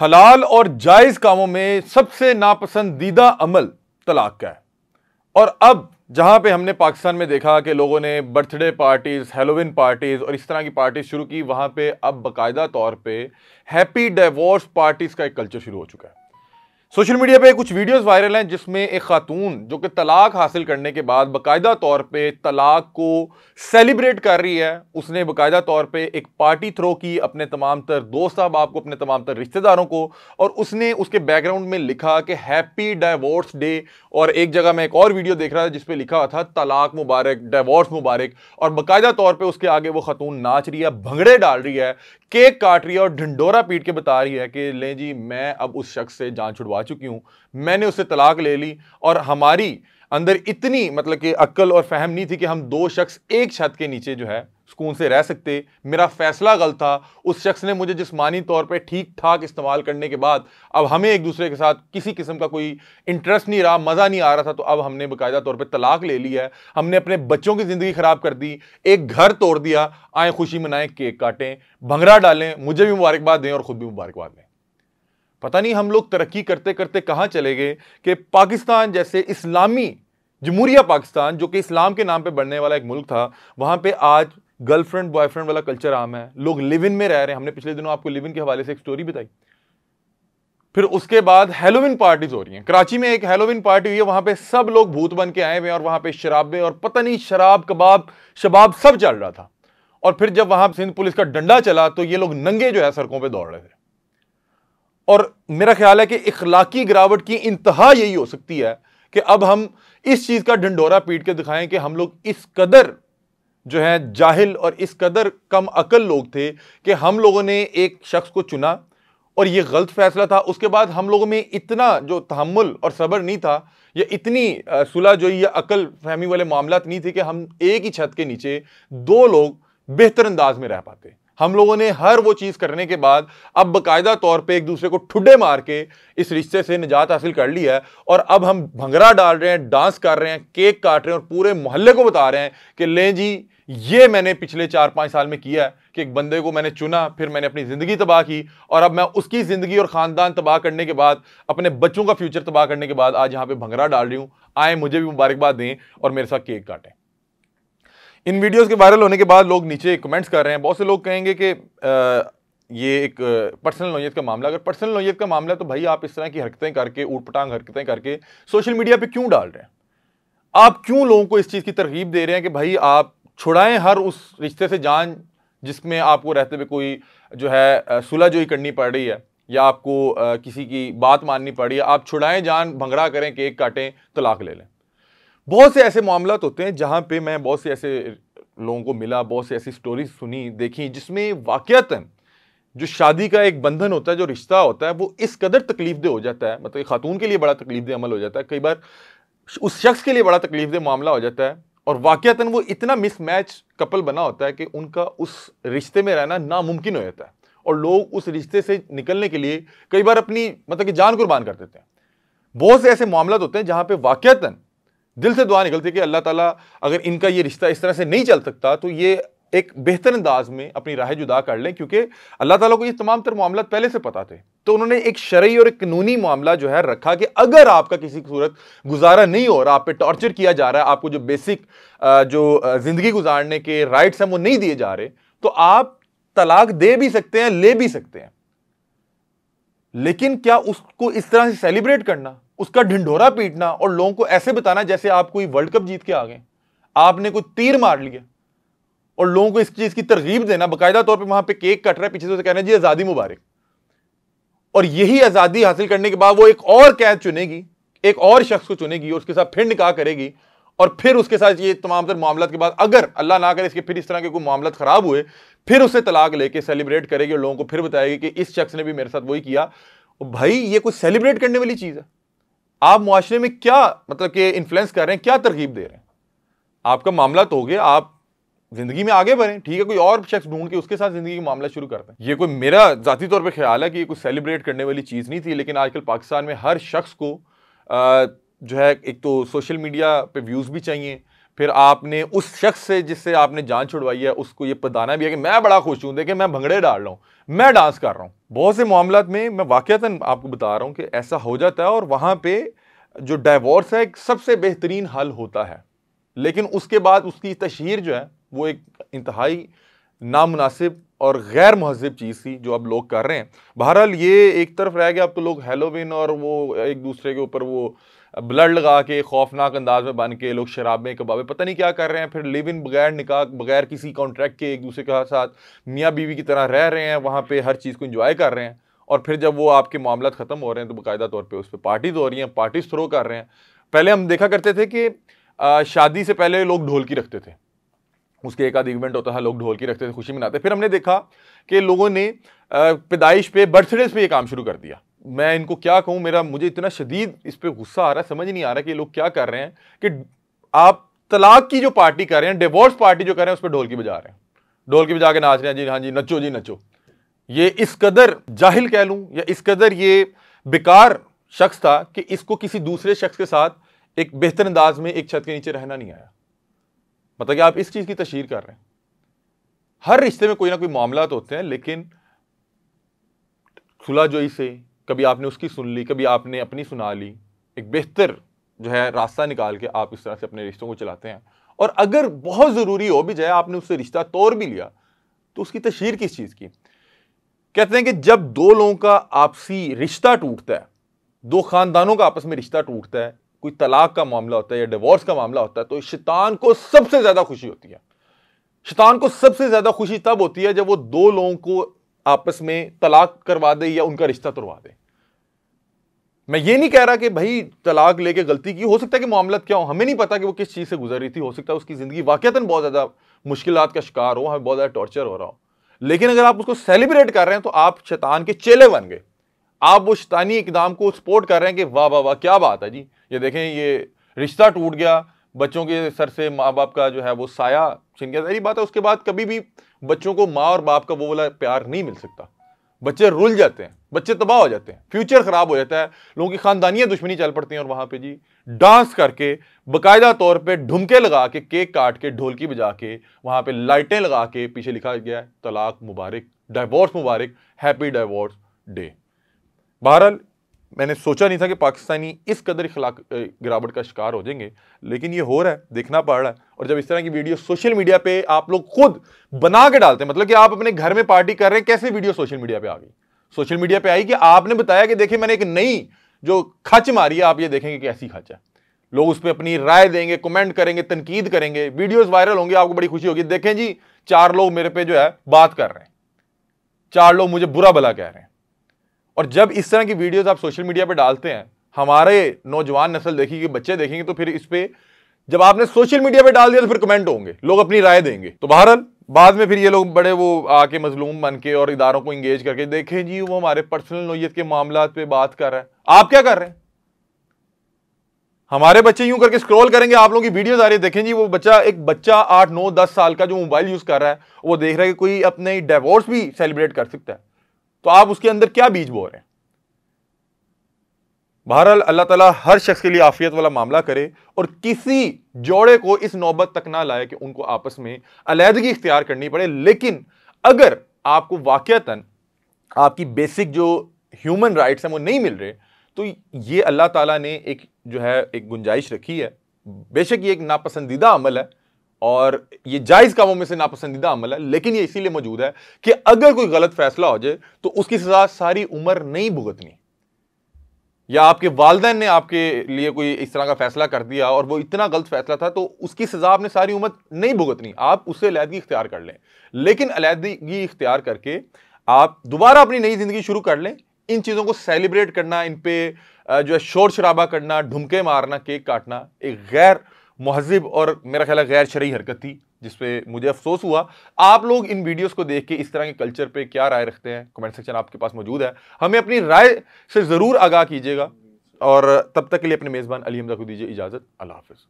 हलाल और जायज़ कामों में सबसे नापसंदीदा अमल तलाक का है और अब जहाँ पे हमने पाकिस्तान में देखा कि लोगों ने बर्थडे पार्टीज़ हेलोविन पार्टीज़ और इस तरह की पार्टी शुरू की वहाँ पे अब बाकायदा तौर पे हैप्पी डिवोर्स पार्टीज़ का एक कल्चर शुरू हो चुका है सोशल मीडिया पे कुछ वीडियोस वायरल हैं जिसमें एक खातून जो कि तलाक हासिल करने के बाद बाकायदा तौर पे तलाक को सेलिब्रेट कर रही है उसने बाकायदा तौर पे एक पार्टी थ्रो की अपने तमाम तर दोस्त साहब को अपने तमाम तर रिश्तेदारों को और उसने उसके बैकग्राउंड में लिखा कि हैप्पी डाइवोर्स डे और एक जगह मैं एक और वीडियो देख रहा था जिसपे लिखा था तलाक मुबारक डाइवोर्स मुबारक और बाकायदा तौर पर उसके आगे वो खातून नाच रही है भंगड़े डाल रही है केक काट रही है और ढंडोरा पीट के बता रही है कि लें जी मैं अब उस शख्स से जान छुड़वा करवा चुकी हूँ मैंने उससे तलाक ले ली और हमारी अंदर इतनी मतलब कि अक्ल और फहम नहीं थी कि हम दो शख्स एक छत के नीचे जो है सुकून से रह सकते मेरा फैसला गलत था उस शख्स ने मुझे जिसमानी तौर पर ठीक ठाक इस्तेमाल करने के बाद अब हमें एक दूसरे के साथ किसी किस्म का कोई इंटरेस्ट नहीं रहा मज़ा नहीं आ रहा था तो अब हमने बाकायदा तौर पर तलाक ले लिया है हमने अपने बच्चों की ज़िंदगी ख़राब कर दी एक घर तोड़ दिया आए खुशी मनाएं केक काटें भंगड़ा डालें मुझे भी मुबारकबाद दें और ख़ुद भी मुबारकबाद दें पता नहीं हम लोग तरक्की करते करते कहाँ चले गए कि पाकिस्तान जैसे इस्लामी जमहूरिया पाकिस्तान जो कि इस्लाम के नाम पे बढ़ने वाला एक मुल्क था वहाँ पे आज गर्लफ्रेंड बॉयफ्रेंड वाला कल्चर आम है लोग लिव इन में रह रहे हैं हमने पिछले दिनों आपको लिव इन के हवाले से एक स्टोरी बताई फिर उसके बाद हेलोविन पार्टीज हो रही हैं कराची में एक हेलोविन पार्टी हुई है वहां पे सब लोग भूत बन के आए हुए हैं और वहां पे शराबे और पता नहीं शराब कबाब शबाब सब चल रहा था और फिर जब वहां सिंध पुलिस का डंडा चला तो ये लोग नंगे जो है सड़कों पर दौड़ रहे थे और मेरा ख्याल है कि इखलाकी गिरावट की इंतहा यही हो सकती है कि अब हम इस चीज़ का ढंडोरा पीट के दिखाएं कि हम लोग इस कदर जो है जाहिल और इस कदर कम अकल लोग थे कि हम लोगों ने एक शख्स को चुना और यह गलत फैसला था उसके बाद हम लोगों में इतना जो तहमुल और सब्र नहीं था या इतनी सुलह जो या अकल फहमी वाले मामला नहीं थे कि हम एक ही छत के नीचे दो लोग बेहतर अंदाज में रह पाते हम लोगों ने हर वो चीज़ करने के बाद अब बाकायदा तौर पे एक दूसरे को ठुडे मार के इस रिश्ते से निजात हासिल कर ली है और अब हम भंगड़ा डाल रहे हैं डांस कर रहे हैं केक काट रहे हैं और पूरे मोहल्ले को बता रहे हैं कि लें जी ये मैंने पिछले चार पाँच साल में किया है कि एक बंदे को मैंने चुना फिर मैंने अपनी ज़िंदगी तबाह की और अब मैं उसकी ज़िंदगी और ख़ानदान तबाह करने के बाद अपने बच्चों का फ्यूचर तबाह करने के बाद आज यहाँ पे भंगरा डाल रही हूँ आए मुझे भी मुबारकबाद दें और मेरे साथ केक काटें इन वीडियोस के वायरल होने के बाद लोग नीचे कमेंट्स कर रहे हैं बहुत से लोग कहेंगे कि ये एक पर्सनल नोयत का मामला अगर पर्सनल नोयत का मामला है तो भाई आप इस तरह की हरकतें करके ऊट पटांग हरकतें करके सोशल मीडिया पे क्यों डाल रहे हैं आप क्यों लोगों को इस चीज़ की तरकीब दे रहे हैं कि भाई आप छुड़ाएं हर उस रिश्ते से जान जिसमें आपको रहते हुए कोई जो है सुलहजोई करनी पड़ रही है या आपको किसी की बात माननी पड़ी आप छुड़ाएं जान भंगड़ा करें केक काटें तलाक ले लें बहुत से ऐसे मामला होते हैं जहाँ पे मैं बहुत से ऐसे लोगों को मिला बहुत से ऐसी स्टोरीज सुनी देखी जिसमें वाक़ता जो शादी का एक बंधन होता है जो रिश्ता होता है वो इस कदर तकलीफ दे हो जाता है मतलब खातून के लिए बड़ा तकलीफ दे अमल हो जाता है कई बार उस शख्स के लिए बड़ा तकलीफ दे मामला हो जाता है और वाक़ता वो इतना मिसमैच कपल बना होता है कि उनका उस रिश्ते में रहना नामुमकिन हो जाता है और लोग उस रिश्ते से निकलने के लिए कई बार अपनी मतलब कि जान कुर्बान कर देते हैं बहुत से ऐसे मामला होते हैं जहाँ पे वाक़ता दिल से दुआ निकलती है कि अल्लाह ताला अगर इनका ये रिश्ता इस तरह से नहीं चल सकता तो ये एक बेहतर अंदाज में अपनी राह जुदा कर लें क्योंकि अल्लाह ताला को ये तमाम तर मामला पहले से पता थे तो उन्होंने एक शर्य और एक कानूनी मामला जो है रखा कि अगर आपका किसी सूरत गुजारा नहीं हो रहा आप पे टॉर्चर किया जा रहा है आपको जो बेसिक जो ज़िंदगी गुजारने के राइट्स हैं वो नहीं दिए जा रहे तो आप तलाक दे भी सकते हैं ले भी सकते हैं लेकिन क्या उसको इस तरह से सेलिब्रेट करना उसका ढिंढोरा पीटना और लोगों को ऐसे बताना जैसे आप कोई वर्ल्ड कप जीत के आ गए आपने कोई तीर मार लिया और लोगों को इस चीज़ की तरगीब देना बाकायदा तौर पर वहां पर केक कट रहा है पीछे से कहना जी आज़ादी मुबारक और यही आज़ादी हासिल करने के बाद वो एक और कैद चुनेगी एक और शख्स को चुनेगी और उसके साथ फिर निकाह करेगी और फिर उसके साथ ये तमाम तर मामला के बाद अगर अल्लाह ना करे इसके फिर इस तरह के कोई मामला ख़राब हुए फिर उसे तलाक लेके सेलिब्रेट करेगी और लोगों को फिर बताएगी कि इस शख्स ने भी मेरे साथ वही किया भाई ये कुछ सेलिब्रेट करने वाली चीज़ है आप मुआरे में क्या मतलब कि इन्फ्लुएंस कर रहे हैं क्या तरकीब दे रहे हैं आपका मामला तो हो गया आप जिंदगी में आगे बढ़ें ठीक है कोई और शख्स ढूंढ के उसके साथ जिंदगी का मामला शुरू करते हैं ये कोई मेरा जाती तौर पर ख्याल है कि ये कोई सेलिब्रेट करने वाली चीज़ नहीं थी लेकिन आजकल पाकिस्तान में हर शख्स को आ, जो है एक तो सोशल मीडिया पे व्यूज़ भी चाहिए फिर आपने उस शख्स से जिससे आपने जान छुड़वाई है उसको ये बताना भी है कि मैं बड़ा खुश हूँ देखिए मैं भंगड़े डाल रहा हूँ मैं डांस कर रहा हूँ बहुत से मामला में मैं वाक़ता आपको बता रहा हूँ कि ऐसा हो जाता है और वहाँ पर जो डाइवोर्स है सबसे बेहतरीन हल होता है लेकिन उसके बाद उसकी तशहर जो है वो एक इंतहाई नामनासिब और गैर महजब चीज़ थी जो अब लोग कर रहे हैं बहरहाल ये एक तरफ रह गया अब तो लोग हेलोविन और वो एक दूसरे के ऊपर वो ब्लड लगा के खौफनाक अंदाज में बन के लोग शराब में कबाबे पता नहीं क्या कर रहे हैं फिर लिव इन बगैर निकाह बगैर किसी कॉन्ट्रैक्ट के एक दूसरे के साथ मियाँ बीवी की तरह रह रहे हैं वहाँ पर हर चीज़ को इन्जॉय कर रहे हैं और फिर जब वो आपके मामला ख़त्म हो रहे हैं तो बाकायदा तौर पर उस पर पार्टीज हो रही हैं पार्टीज थ्रो कर रहे हैं पहले हम देखा करते थे कि शादी से पहले लोग ढोलकी रखते थे उसके एक आध इवेंट होता था लोग ढोल की रखते थे खुशी मनाते फिर हमने देखा कि लोगों ने पैदाइश पे बर्थडेज पे ये काम शुरू कर दिया मैं इनको क्या कहूँ मेरा मुझे इतना शदीद इस पर गुस्सा आ रहा है समझ नहीं आ रहा कि ये लोग क्या कर रहे हैं कि आप तलाक की जो पार्टी कर रहे हैं डिवोर्स पार्टी जो कर रहे हैं उस पर ढोलकी बजा रहे हैं ढोलकी बजा के नाच रहे हैं जी हाँ जी नचो जी नचो ये इस कदर जाहिल कह लूँ या इस कदर ये बेकार शख्स था कि इसको किसी दूसरे शख्स के साथ एक बेहतर अंदाज में एक छत के नीचे रहना नहीं आया मतलब कि आप इस चीज़ की तशहर कर रहे हैं हर रिश्ते में कोई ना कोई मामला तो होते हैं लेकिन खुला जोई से कभी आपने उसकी सुन ली कभी आपने अपनी सुना ली एक बेहतर जो है रास्ता निकाल के आप इस तरह से अपने रिश्तों को चलाते हैं और अगर बहुत ज़रूरी हो भी जाए आपने उससे रिश्ता तोड़ भी लिया तो उसकी तशहर किस चीज़ की कहते हैं कि जब दो लोगों का आपसी रिश्ता टूटता है दो ख़ानदानों का आपस में रिश्ता टूटता है कोई तलाक का मामला होता है या डिवोर्स का मामला होता है तो शैतान को सबसे ज़्यादा खुशी होती है शैतान को सबसे ज़्यादा खुशी तब होती है जब वो दो लोगों को आपस में तलाक करवा दे या उनका रिश्ता तोड़वा दे मैं ये नहीं कह रहा कि भाई तलाक लेके गलती की हो सकता है कि मामलत क्या हो हमें नहीं पता कि वो किस चीज़ से गुजर रही थी हो सकता है उसकी ज़िंदगी वाक़ता बहुत ज़्यादा मुश्किल का शिकार हो हमें बहुत ज़्यादा टॉर्चर हो रहा हो लेकिन अगर आप उसको सेलिब्रेट कर रहे हैं तो आप शैतान के चेले बन गए आप वो शैतानी इकदाम को सपोर्ट कर रहे हैं कि वाह वाह वाह क्या बात है जी ये देखें ये रिश्ता टूट गया बच्चों के सर से माँ बाप का जो है वो साया छिन गया सारी बात है उसके बाद कभी भी बच्चों को माँ और बाप का वो वाला प्यार नहीं मिल सकता बच्चे रुल जाते हैं बच्चे तबाह हो जाते हैं फ्यूचर खराब हो जाता है लोगों की खानदानियाँ दुश्मनी चल पड़ती हैं और वहाँ पे जी डांस करके बकायदा तौर पे ढुमके लगा के केक काट के ढोलकी बजा के वहाँ पे लाइटें लगा के पीछे लिखा गया है तलाक मुबारक डाइवोर्स मुबारक हैप्पी डाइवोर्स डे बहरहाल मैंने सोचा नहीं था कि पाकिस्तानी इस कदर खिला गिरावट का शिकार हो जाएंगे लेकिन ये हो रहा है देखना पड़ रहा है और जब इस तरह की वीडियो सोशल मीडिया पे आप लोग खुद बना के डालते हैं मतलब कि आप अपने घर में पार्टी कर रहे हैं कैसे वीडियो सोशल मीडिया पे आ गई सोशल मीडिया पे आई कि आपने बताया कि देखिए मैंने एक नई जो खच मारी है आप ये देखेंगे कि कैसी खच है लोग उस पर अपनी राय देंगे कमेंट करेंगे तनकीद करेंगे वीडियोज वायरल होंगे आपको बड़ी खुशी होगी देखें जी चार लोग मेरे पे जो है बात कर रहे हैं चार लोग मुझे बुरा भला कह रहे हैं और जब इस तरह की वीडियोस आप सोशल मीडिया पर डालते हैं हमारे नौजवान नस्ल देखेंगे बच्चे देखेंगे तो फिर इस पर जब आपने सोशल मीडिया पर डाल दिया तो फिर कमेंट होंगे लोग अपनी राय देंगे तो बहरहाल बाद में फिर ये लोग बड़े वो आके मजलूम बन के और इदारों को इंगेज करके देखें जी वो हमारे पर्सनल नोयत के मामला पे बात कर रहे हैं आप क्या कर रहे हैं हमारे बच्चे यूं करके स्क्रॉल करेंगे आप लोगों की वीडियोस आ रही है देखें जी वो बच्चा एक बच्चा आठ नौ दस साल का जो मोबाइल यूज कर रहा है वो देख रहा है कि कोई अपने डिवोर्स भी सेलिब्रेट कर सकता है तो आप उसके अंदर क्या बीज बो रहे हैं बहरहाल अल्लाह ताला हर शख्स के लिए आफियत वाला मामला करे और किसी जोड़े को इस नौबत तक ना लाए कि उनको आपस में अलीहदगी इख्तियार करनी पड़े लेकिन अगर आपको वाक़ता आपकी बेसिक जो ह्यूमन राइट्स हैं वो नहीं मिल रहे तो ये अल्लाह ताला ने एक जो है एक गुंजाइश रखी है बेशक ये एक नापसंदीदा अमल है और ये जायज़ कामों में से नापसंदीदा अमल है लेकिन ये इसीलिए मौजूद है कि अगर कोई गलत फैसला हो जाए तो उसकी सजा सारी उम्र नहीं भुगतनी या आपके वालदेन ने आपके लिए कोई इस तरह का फैसला कर दिया और वो इतना गलत फैसला था तो उसकी सज़ा आपने सारी उम्र नहीं भुगतनी आप उससे अलीहदगी इख्तियार कर लें लेकिन अलीहदगी इख्तियार करके आप दोबारा अपनी नई ज़िंदगी शुरू कर लें इन चीज़ों को सेलिब्रेट करना इन पर जो है शोर शराबा करना ढुमके मारना केक काटना एक गैर महजब और मेरा ख्याल गैर शरी हरकत थी जिस पर मुझे अफसोस हुआ आप लोग इन वीडियोस को देख के इस तरह के कल्चर पे क्या राय रखते हैं कमेंट सेक्शन आपके पास मौजूद है हमें अपनी राय से ज़रूर आगाह कीजिएगा और तब तक के लिए अपने मेज़बान अली हमदा को दीजिए इजाज़त अल्लाह हाफ